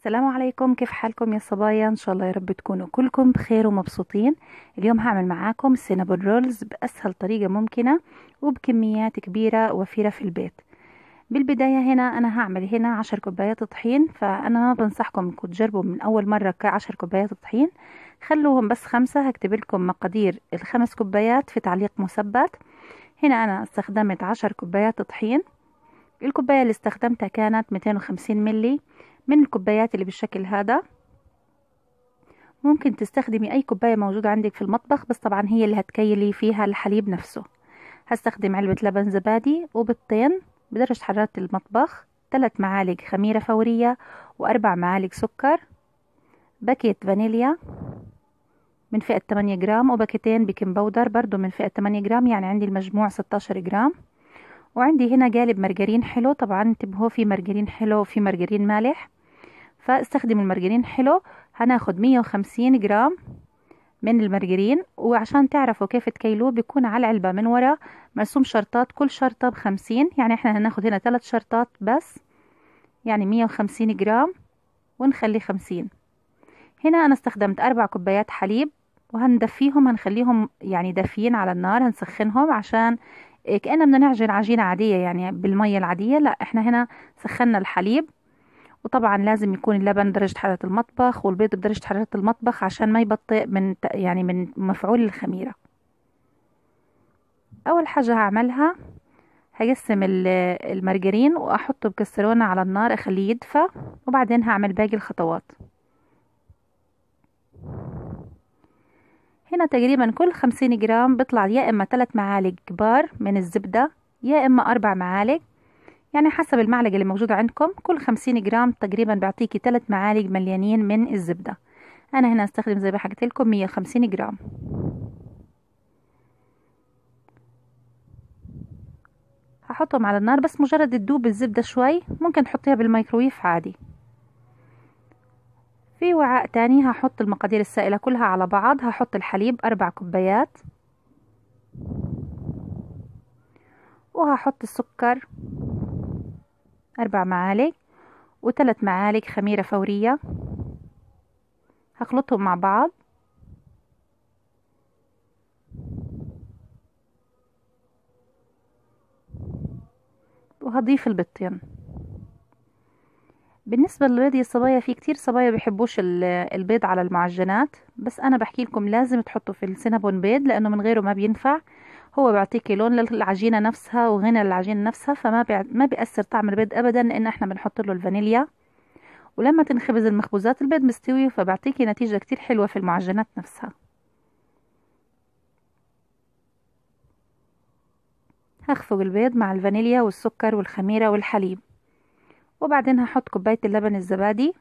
السلام عليكم كيف حالكم يا صبايا ان شاء الله يا رب تكونوا كلكم بخير ومبسوطين اليوم هعمل معاكم سينابون رولز باسهل طريقه ممكنه وبكميات كبيره وفيره في البيت بالبداية هنا أنا هعمل هنا عشر كوبايات طحين فأنا ما بنصحكم إنكم تجربوا من أول مرة كعشر كوبايات طحين خلوهم بس خمسة هكتب لكم مقادير الخمس كوبايات في تعليق مثبت هنا أنا استخدمت عشر كوبايات طحين الكوباية اللي استخدمتها كانت 250 ملي من الكوبايات اللي بالشكل هذا ممكن تستخدمي اي كوباية موجودة عندك في المطبخ بس طبعا هي اللي هتكيلي فيها الحليب نفسه هستخدم علبة لبن زبادي وبيضتين بدرجة حرارة المطبخ ثلاث معالق خميرة فورية وأربع معالق سكر باكيت فانيليا من فئة 8 جرام وباكيتين بيكنج باودر برضو من فئة 8 جرام يعني عندي المجموع 16 جرام وعندي هنا قالب مرجرين حلو طبعا انتبهوا في مرجرين حلو وفي مرجرين مالح فاستخدم المرجرين حلو هناخد 150 جرام من المرجرين وعشان تعرفوا كيف تكيلوه بيكون على العلبة من ورا مرسوم شرطات كل شرطة بخمسين يعني احنا هناخد هنا ثلاث شرطات بس يعني 150 جرام ونخلي خمسين هنا انا استخدمت اربع كوبايات حليب وهندفيهم هنخليهم يعني دافيين على النار هنسخنهم عشان إيه، كأننا بدنا نعجن عجينة عادية يعني بالمية العادية لا احنا هنا سخنا الحليب وطبعا لازم يكون اللبن درجة حرارة المطبخ والبيض بدرجة حرارة المطبخ عشان ما يبطئ من يعني من مفعول الخميرة أول حاجة هعملها هقسم المارجرين وأحطه بكسرونة على النار أخليه يدفى وبعدين هعمل باقي الخطوات هنا تقريبا كل خمسين جرام بيطلع يا إما ثلاث معالق كبار من الزبدة يا إما أربع معالق يعني حسب المعلقة اللي موجودة عندكم كل خمسين جرام تقريبا بيعطيكي ثلاث معالق مليانين من الزبدة أنا هنا هستخدم زي ما حكيت لكم مية وخمسين جرام هحطهم على النار بس مجرد تدوب الزبدة شوي ممكن تحطيها بالميكرويف عادي في وعاء تاني هحط المقادير السائلة كلها على بعض هحط الحليب أربع كوبايات وهحط السكر أربع معالق وثلاث معالق خميرة فورية هخلطهم مع بعض وهضيف البيضتين بالنسبة للبيض يا صبايا في كتير صبايا بيحبوش البيض على المعجنات بس أنا بحكي لكم لازم تحطوا في السينابون بيض لأنه من غيره ما بينفع هو بيعطيكي لون للعجينه نفسها وغنى للعجينه نفسها فما بي... ما بيأثر طعم البيض ابدا لان احنا بنحط له الفانيليا ولما تنخبز المخبوزات البيض مستوي فبيعطيكي نتيجه كتير حلوه في المعجنات نفسها هخفق البيض مع الفانيليا والسكر والخميره والحليب وبعدين هحط كوبايه اللبن الزبادي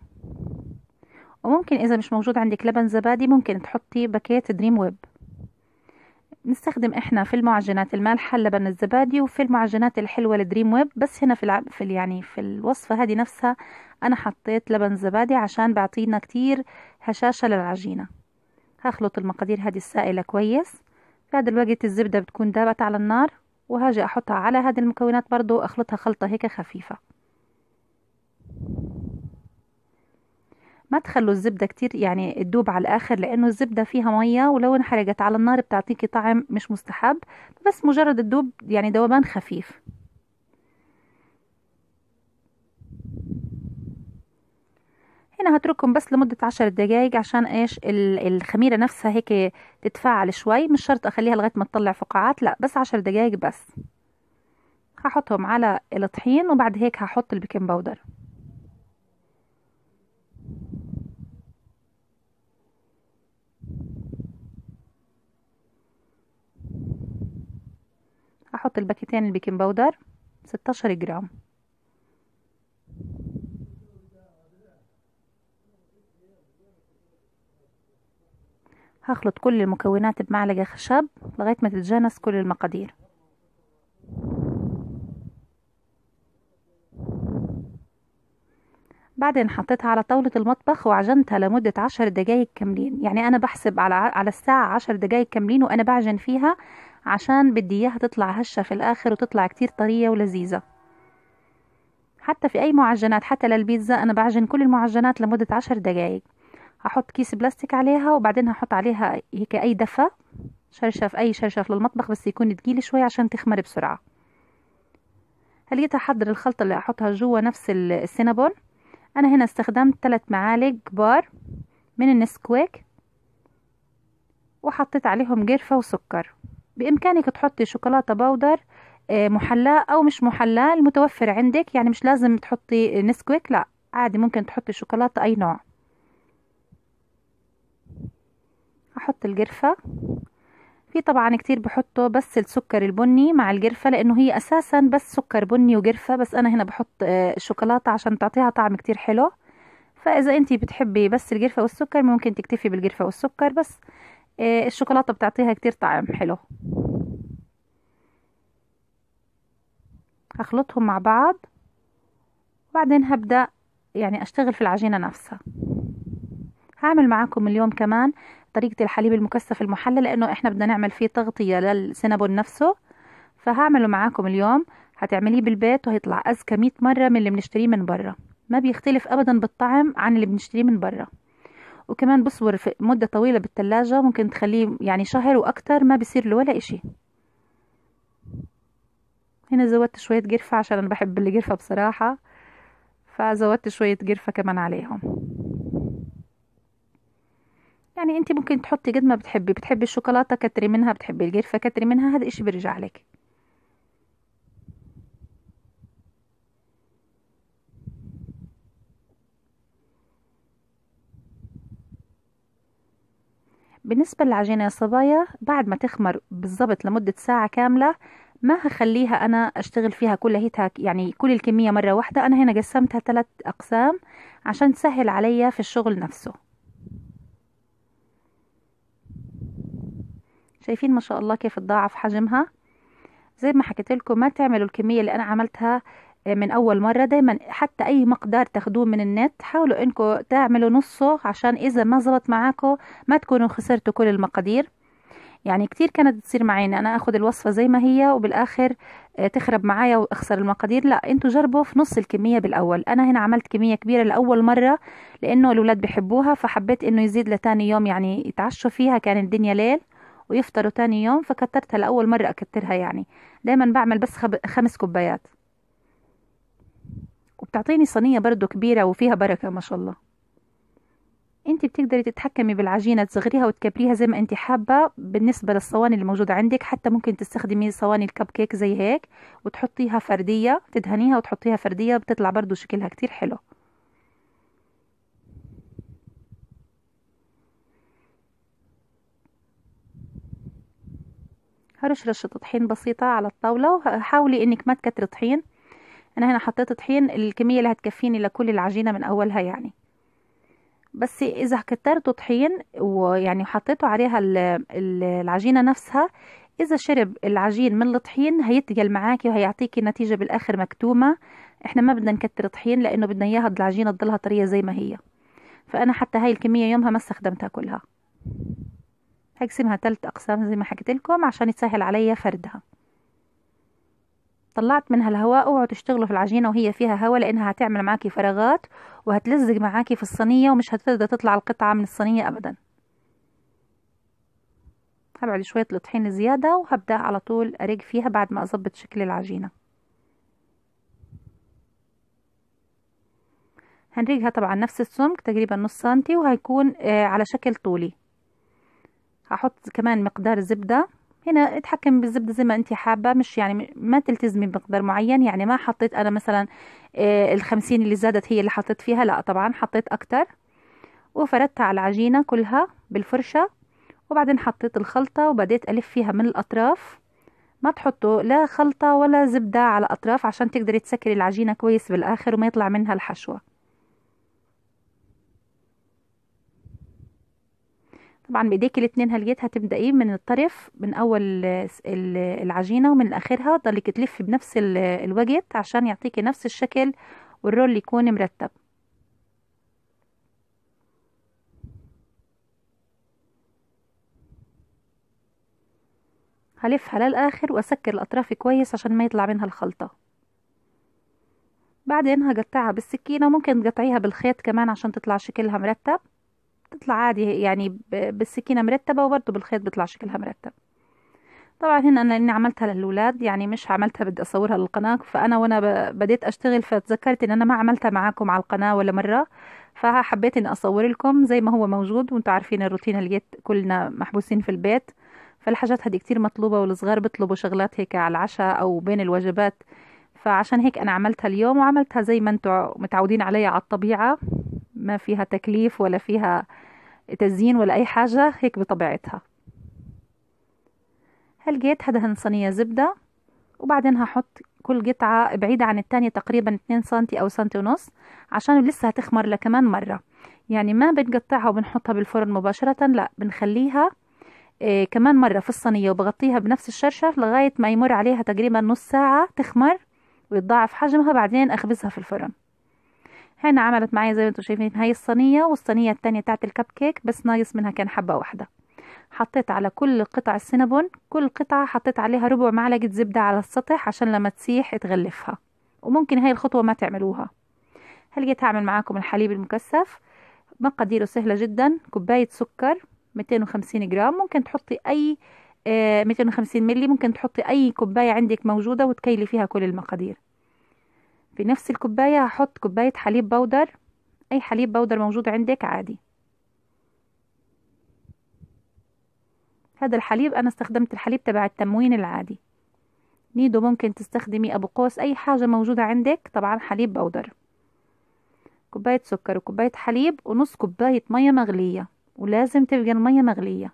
وممكن اذا مش موجود عندك لبن زبادي ممكن تحطي باكيت دريم ويب بنستخدم احنا في المعجنات المالحه اللبن الزبادي وفي المعجنات الحلوه الدريم ويب بس هنا في, الع... في يعني في الوصفه هذه نفسها انا حطيت لبن زبادي عشان بيعطينا كتير هشاشه للعجينه هخلط المقادير هذه السائله كويس في هذا الوقت الزبده بتكون دابت على النار وهاجي احطها على هذه المكونات برضو اخلطها خلطه هيك خفيفه ما تخلوا الزبده كتير يعني تدوب على الاخر لانه الزبده فيها ميه ولو انحرقت على النار بتعطيكي طعم مش مستحب بس مجرد الدوب يعني ذوبان خفيف هنا هتركهم بس لمدة عشر دقايق عشان ايش الخميرة نفسها هيك تتفاعل شوي مش شرط اخليها لغاية ما تطلع فقاعات لا بس عشر دقايق بس هحطهم على الطحين وبعد هيك هحط البيكنج باودر احط الباكيتين البيكنج باودر 16 جرام هخلط كل المكونات بمعلقة خشب لغاية ما تتجانس كل المقادير بعدين حطيتها على طاولة المطبخ وعجنتها لمدة عشر دقايق كاملين يعني أنا بحسب على على الساعة عشر دقايق كاملين وأنا بعجن فيها عشان بدي اياها تطلع هشة في الاخر وتطلع كتير طرية ولذيذة حتى في اي معجنات حتى للبيتزا انا بعجن كل المعجنات لمدة عشر دقايق هحط كيس بلاستيك عليها وبعدين هحط عليها هيك اي دفة شرشف اي شرشف للمطبخ بس يكون تقيل شوي عشان تخمر بسرعة هلقيت احضر الخلطة اللي احطها جوا نفس السينابون انا هنا استخدمت ثلاث معالق كبار من النسكويك وحطيت عليهم قرفة وسكر بإمكانك تحطي شوكولاتة باودر آه، محلاة أو مش محلاة المتوفر عندك يعني مش لازم تحطي نسكويك لا عادي ممكن تحطي شوكولاتة أي نوع أحط القرفة في طبعا كتير بحطه بس السكر البني مع القرفة لأنه هي أساسا بس سكر بني وقرفة بس أنا هنا بحط آه، شوكولاتة عشان تعطيها طعم كتير حلو فإذا انت بتحبي بس القرفة والسكر ممكن تكتفي بالقرفة والسكر بس إيه، الشوكولاتة بتعطيها كتير طعم حلو هخلطهم مع بعض وبعدين هبدأ يعني أشتغل في العجينة نفسها هعمل معاكم اليوم كمان طريقة الحليب المكثف المحلى لأنه إحنا بدنا نعمل فيه تغطية للسينابون نفسه فهعمله معاكم اليوم هتعمليه بالبيت وهيطلع أزكى مئة مرة من اللي بنشتريه من برا ما بيختلف أبدا بالطعم عن اللي بنشتريه من برا وكمان بصبر في مدة طويلة بالتلاجة ممكن تخليه يعني شهر وأكتر ما بيصير له ولا إشي هنا زودت شوية قرفة عشان أنا بحب القرفة بصراحة فزودت شوية قرفة كمان عليهم يعني انت ممكن تحطي قد ما بتحبي بتحبي الشوكولاته كتري منها بتحبي القرفه كتري منها هذا اشي برجع لك بالنسبة للعجينة يا صبايا بعد ما تخمر بالظبط لمدة ساعة كاملة ما هخليها أنا أشتغل فيها هيتها يعني كل الكمية مرة واحدة أنا هنا قسمتها ثلاث أقسام عشان تسهل عليا في الشغل نفسه شايفين ما شاء الله كيف تضاعف حجمها زي ما حكيت لكم ما تعملوا الكمية اللي أنا عملتها من اول مره دايما حتى اي مقدار تاخدوه من النت حاولوا انكم تعملوا نصه عشان اذا ما زبط معاكم ما تكونوا خسرتوا كل المقادير يعني كتير كانت تصير معي انا اخد الوصفه زي ما هي وبالاخر آه، تخرب معايا واخسر المقادير لا انتوا جربوا في نص الكميه بالاول انا هنا عملت كميه كبيره لاول مره لانه الاولاد بيحبوها فحبيت انه يزيد لتاني يوم يعني يتعشوا فيها كان الدنيا ليل ويفطروا تاني يوم فكترتها لاول مره اكترها يعني دايما بعمل بس خمس كوبايات وبتعطيني صينية برضو كبيرة وفيها بركة ما شاء الله انت بتقدري تتحكمي بالعجينة تصغريها وتكبريها زي ما انت حابة بالنسبة للصواني اللي موجودة عندك حتى ممكن تستخدمي صواني الكب كيك زي هيك وتحطيها فردية تدهنيها وتحطيها فردية بتطلع برضو شكلها كتير حلو هرش رشة طحين بسيطة على الطاولة وحاولي انك ما تكتري طحين انا هنا حطيت طحين الكميه اللي هتكفيني لكل العجينه من اولها يعني بس اذا كترت طحين ويعني حطيته عليها العجينه نفسها اذا شرب العجين من الطحين هيتقل معاكي وهيعطيكي نتيجه بالاخر مكتومه احنا ما بدنا نكتر طحين لانه بدنا اياها العجينه تضلها طريه زي ما هي فانا حتى هاي الكميه يومها ما استخدمتها كلها هقسمها ثلاث اقسام زي ما حكيت لكم عشان يتسهل عليا فردها طلعت منها الهواء اوعوا تشتغلوا في العجينة وهي فيها هواء لأنها هتعمل معاكي فراغات وهتلزق معاكي في الصينية ومش هتقدر تطلع القطعة من الصينية أبدا هبعد شوية الطحين زيادة وهبدأ على طول أرج فيها بعد ما أظبط شكل العجينة هنريجها طبعا نفس السمك تقريبا نص سنتي وهيكون آه، على شكل طولي هحط كمان مقدار زبدة هنا اتحكم بالزبدة زي ما انت حابة مش يعني ما تلتزمي بمقدار معين يعني ما حطيت انا مثلا اه الخمسين اللي زادت هي اللي حطيت فيها لا طبعا حطيت اكتر وفردتها على العجينة كلها بالفرشة وبعدين حطيت الخلطة وبديت ألف فيها من الأطراف ما تحطوا لا خلطة ولا زبدة على أطراف عشان تقدري تسكري العجينة كويس بالآخر وما يطلع منها الحشوة طبعا بايديك الاتنين هلقيتها تبداي من الطرف من اول العجينه ومن اخرها ضلك تلفي بنفس الوقت عشان يعطيكي نفس الشكل والرول يكون مرتب هلفها للاخر واسكر الاطراف كويس عشان ما يطلع منها الخلطه بعدين هقطعها بالسكينه ممكن تقطعيها بالخيط كمان عشان تطلع شكلها مرتب بتطلع عادي يعني بالسكينة مرتبة وبرضه بالخيط بيطلع شكلها مرتب طبعا هنا انا اني عملتها للولاد يعني مش عملتها بدي اصورها للقناه فانا وانا بديت اشتغل فتذكرت ان انا ما عملتها معاكم على القناه ولا مره فحبيت اني اصور لكم زي ما هو موجود وانتم عارفين الروتين اللي كلنا محبوسين في البيت فالحاجات هذه كتير مطلوبه والصغار بيطلبوا شغلات هيك على العشاء او بين الوجبات فعشان هيك انا عملتها اليوم وعملتها زي ما انتم متعودين عليا على الطبيعه ما فيها تكليف ولا فيها تزيين ولا أي حاجة هيك بطبيعتها هلقيت هدهن صينية زبدة وبعدين هحط كل قطعة بعيدة عن التانية تقريبا 2 سنتي أو سنتي ونص عشان لسه هتخمر لكمان مرة يعني ما بنقطعها وبنحطها بالفرن مباشرة لا بنخليها إيه كمان مرة في الصينية وبغطيها بنفس الشرشف لغاية ما يمر عليها تقريبا نص ساعة تخمر ويتضاعف حجمها بعدين أخبزها في الفرن هنا عملت معايا زي ما انتم شايفين هاي الصينيه والصينيه الثانيه بتاعت الكب كيك بس ناقص منها كان حبه واحده حطيت على كل قطع السينابون كل قطعه حطيت عليها ربع معلقه زبده على السطح عشان لما تسيح تغلفها وممكن هاي الخطوه ما تعملوها هلقيت هعمل معاكم الحليب المكثف مقاديره سهله جدا كوبايه سكر 250 جرام ممكن تحطي اي 250 آه، ملي ممكن تحطي اي كوبايه عندك موجوده وتكيلي فيها كل المقادير في نفس الكوباية هحط كوباية حليب بودر أي حليب بودر موجود عندك عادي هذا الحليب أنا استخدمت الحليب تبع التموين العادي نيدو ممكن تستخدمي أبو قوس أي حاجة موجودة عندك طبعا حليب بودر كوباية سكر وكوباية حليب ونص كوباية مية مغلية ولازم تبقى المية مغلية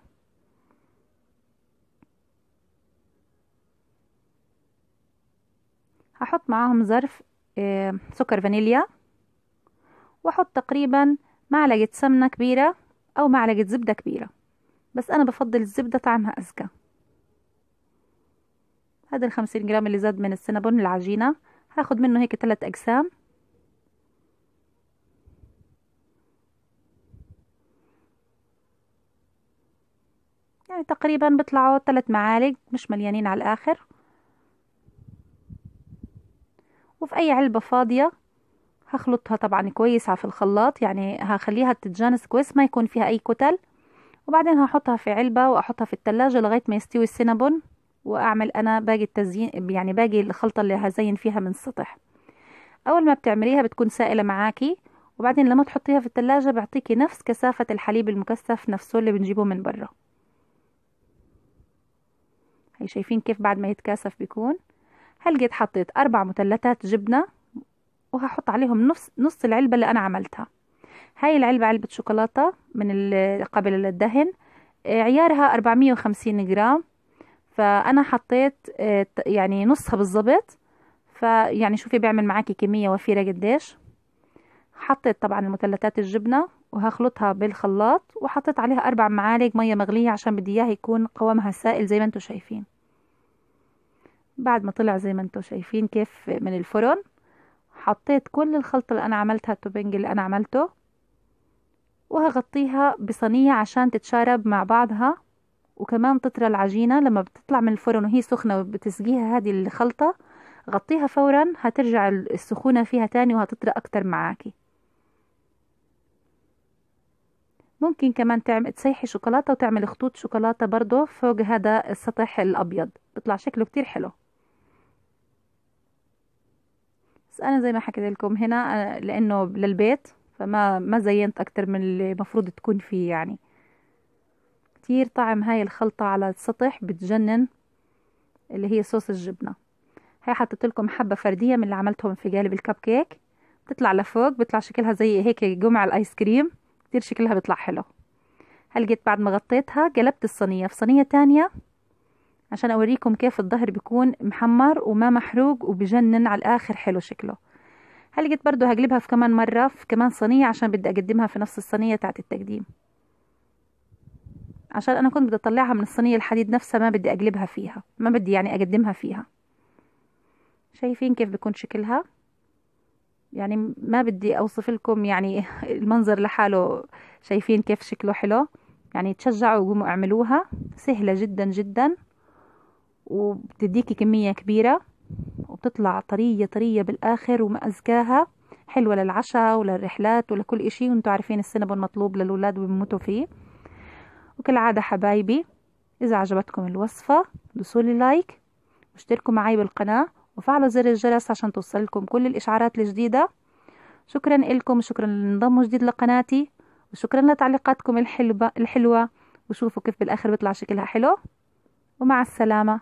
هحط معاهم ظرف آه، سكر فانيليا واحط تقريبا معلقة سمنة كبيرة او معلقة زبدة كبيرة بس انا بفضل الزبدة طعمها ازكى هذا الخمسين جرام اللي زاد من السنابون العجينة هاخد منه هيك تلات اجسام يعني تقريبا بيطلعوا ثلاث معالق مش مليانين على الاخر وفي اي علبة فاضية هخلطها طبعا كويس في الخلاط يعني هخليها تتجانس كويس ما يكون فيها اي كتل وبعدين هحطها في علبة واحطها في التلاجة لغاية ما يستوي السينابون واعمل انا باقي التزيين يعني باقي الخلطة اللي هزين فيها من السطح اول ما بتعمليها بتكون سائلة معاكي وبعدين لما تحطيها في التلاجة بيعطيكي نفس كثافة الحليب المكثف نفسه اللي بنجيبه من برا هاي شايفين كيف بعد ما يتكاثف بيكون هلقيت حطيت أربع مثلثات جبنة وهحط عليهم نص نص العلبة اللي أنا عملتها هاي العلبة علبة شوكولاتة من قبل الدهن آه، عيارها 450 جرام فأنا حطيت آه، يعني نصها بالظبط فيعني شوفي بيعمل معاكي كمية وفيرة قديش حطيت طبعا المثلثات الجبنة وهخلطها بالخلاط وحطيت عليها أربع معالق مية مغلية عشان بدي إياها يكون قوامها سائل زي ما انتم شايفين بعد ما طلع زي ما انتوا شايفين كيف من الفرن حطيت كل الخلطة اللي انا عملتها التوبينج اللي انا عملته وهغطيها بصينية عشان تتشارب مع بعضها وكمان تطرى العجينة لما بتطلع من الفرن وهي سخنة وبتسقيها هذه الخلطة غطيها فورا هترجع السخونة فيها تاني وهتطرى اكتر معاكي ممكن كمان تعمل تسيحي شوكولاتة وتعمل خطوط شوكولاتة برضو فوق هذا السطح الابيض بيطلع شكله كتير حلو بس انا زي ما حكيت لكم هنا لانه للبيت فما ما زينت اكتر من اللي المفروض تكون فيه يعني كتير طعم هاي الخلطة على السطح بتجنن اللي هي صوص الجبنة هاي حطيت لكم حبة فردية من اللي عملتهم في قالب الكب كيك بتطلع لفوق بيطلع شكلها زي هيك جمع الايس كريم كتير شكلها بيطلع حلو هلقيت بعد ما غطيتها قلبت الصينية في صينية تانية عشان اوريكم كيف الظهر بيكون محمر وما محروق وبجنن على الاخر حلو شكله هلقيت برضه هقلبها في كمان مرة في كمان صينية عشان بدي اقدمها في نفس الصينية تاعت التقديم عشان انا كنت بدي اطلعها من الصينية الحديد نفسها ما بدي اقلبها فيها ما بدي يعني اقدمها فيها شايفين كيف بيكون شكلها يعني ما بدي اوصف لكم يعني المنظر لحاله شايفين كيف شكله حلو يعني تشجعوا وقوموا اعملوها سهلة جدا جدا وبتديكي كمية كبيرة وبتطلع طرية طرية بالآخر وما أزكاها حلوة للعشاء وللرحلات ولكل إشي وانتو عارفين السينابون مطلوب للولاد وبيموتوا فيه وكالعادة حبايبي إذا عجبتكم الوصفة دوسولي لايك واشتركوا معي بالقناة وفعلوا زر الجرس عشان توصلكم كل الإشعارات الجديدة شكرا لكم شكرا لنضموا جديد لقناتي وشكرا لتعليقاتكم الحلوة الحلوة وشوفوا كيف بالآخر بيطلع شكلها حلو ومع السلامة